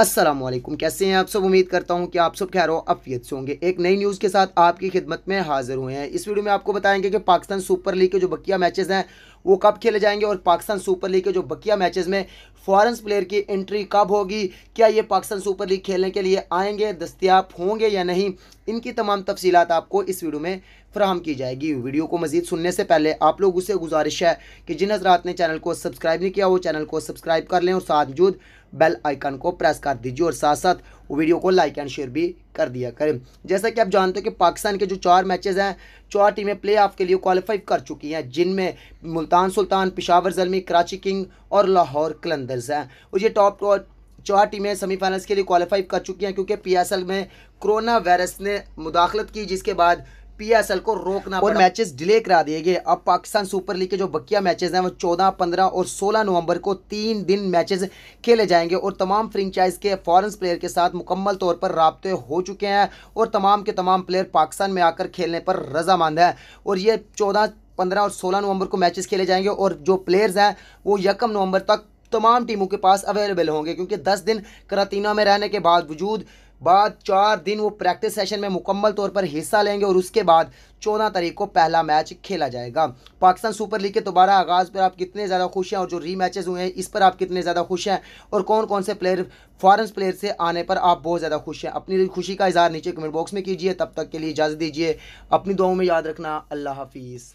अस्सलाम वालेकुम कैसे हैं आप सब उम्मीद करता हूं कि आप सब खैर अफियत से होंगे एक नई न्यूज़ के साथ आपकी खिदमत में हाजिर हुए हैं इस वीडियो में आपको बताएंगे कि पाकिस्तान सुपर लीग के जो बकिया मैचेस हैं वो कब खेले जाएंगे और पाकिस्तान सुपर लीग के जो बकिया मैचेस में फॉरन प्लेयर की एंट्री कब होगी क्या ये पाकिस्तान सुपर लीग खेलने के लिए आएंगे दस्तियाब होंगे या नहीं इनकी तमाम तफसीत आपको इस वीडियो में फ्राहम की जाएगी वीडियो को मजीद सुनने से पहले आप लोगों से गुजारिश है कि जिन हजरात ने चैनल को सब्सक्राइब नहीं किया वो चैनल को सब्सक्राइब कर लें और साथ मौजूद बेल आइकन को प्रेस कर दीजिए और साथ साथ वीडियो को लाइक एंड शेयर भी कर दिया करें जैसा कि आप जानते हो कि पाकिस्तान के जो चार मैचेस हैं चार टीमें प्ले ऑफ के लिए क्वालिफाई कर चुकी हैं जिनमें मुल्तान सुल्तान पिशावर जलमी कराची किंग और लाहौर कलंदर्स हैं और ये टॉप चार टीमें सेमीफाइनल्स के लिए क्वालिफाई कर चुकी हैं क्योंकि पी में कोरोना वायरस ने मुदाखलत की जिसके बाद पीएसएल को रोकना और मैचेस डिले करा दिए गए अब पाकिस्तान सुपर लीग के जो बकिया मैचेस हैं वो 14, 15 और 16 नवंबर को तीन दिन मैचेस खेले जाएंगे और तमाम फ्रेंचाइज के फॉरेंस प्लेयर के साथ मुकम्मल तौर पर रबते हो चुके हैं और तमाम के तमाम प्लेयर पाकिस्तान में आकर खेलने पर रजामंद है और ये चौदह पंद्रह और सोलह नवंबर को मैचेस खेले जाएंगे और जो प्लेयर्स हैं वो यकम नवंबर तक तमाम टीमों के पास अवेलेबल होंगे क्योंकि दस दिन करातीना में रहने के बावजूद बाद चार दिन वो प्रैक्टिस सेशन में मुकम्मल तौर पर हिस्सा लेंगे और उसके बाद चौदह तारीख को पहला मैच खेला जाएगा पाकिस्तान सुपर लीग के दोबारा आगाज़ पर आप कितने ज़्यादा खुश हैं और जो री मैचेज हुए हैं इस पर आप कितने ज़्यादा खुश हैं और कौन कौन से प्लेयर फॉरन प्लेयर से आने पर आप बहुत ज़्यादा खुश हैं अपनी खुशी का इजहार नीचे कमेंट बॉक्स में कीजिए तब तक के लिए इजाज़त दीजिए अपनी दुआओं में याद रखना अल्लाह हाफिज़